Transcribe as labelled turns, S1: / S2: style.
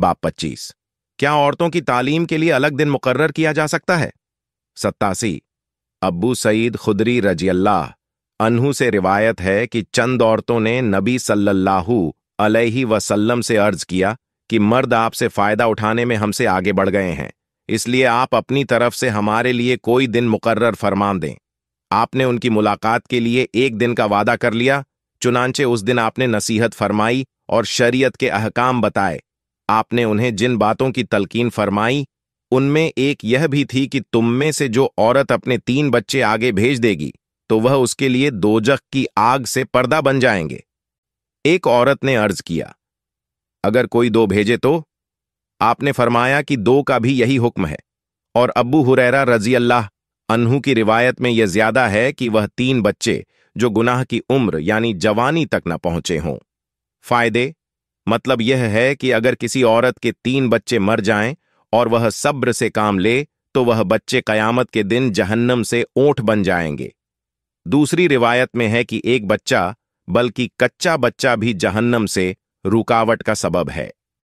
S1: बाप पच्चीस क्या औरतों की तालीम के लिए अलग दिन मुकर्र किया जा सकता है सत्तासी अबू सईद खुदरी रजियल्लाह अनहू से रिवायत है कि चंद औरतों ने नबी सल्लल्लाहु अलैहि वसल्लम से अर्ज किया कि मर्द आपसे फ़ायदा उठाने में हमसे आगे बढ़ गए हैं इसलिए आप अपनी तरफ से हमारे लिए कोई दिन मुकर्र फरमान दें आपने उनकी मुलाकात के लिए एक दिन का वादा कर लिया चुनाचे उस दिन आपने नसीहत फरमाई और शरीयत के अहकाम बताए आपने उन्हें जिन बातों की तलकीन फरमाई उनमें एक यह भी थी कि तुम में से जो औरत अपने तीन बच्चे आगे भेज देगी तो वह उसके लिए दोजख की आग से पर्दा बन जाएंगे एक औरत ने अर्ज किया अगर कोई दो भेजे तो आपने फरमाया कि दो का भी यही हुक्म है और अबू हुरैरा रजी अल्लाह अनहू की रिवायत में यह ज्यादा है कि वह तीन बच्चे जो गुनाह की उम्र यानी जवानी तक न पहुंचे हों फायदे मतलब यह है कि अगर किसी औरत के तीन बच्चे मर जाएं और वह सब्र से काम ले तो वह बच्चे कयामत के दिन जहन्नम से ओठ बन जाएंगे दूसरी रिवायत में है कि एक बच्चा बल्कि कच्चा बच्चा भी जहन्नम से रुकावट का सबब है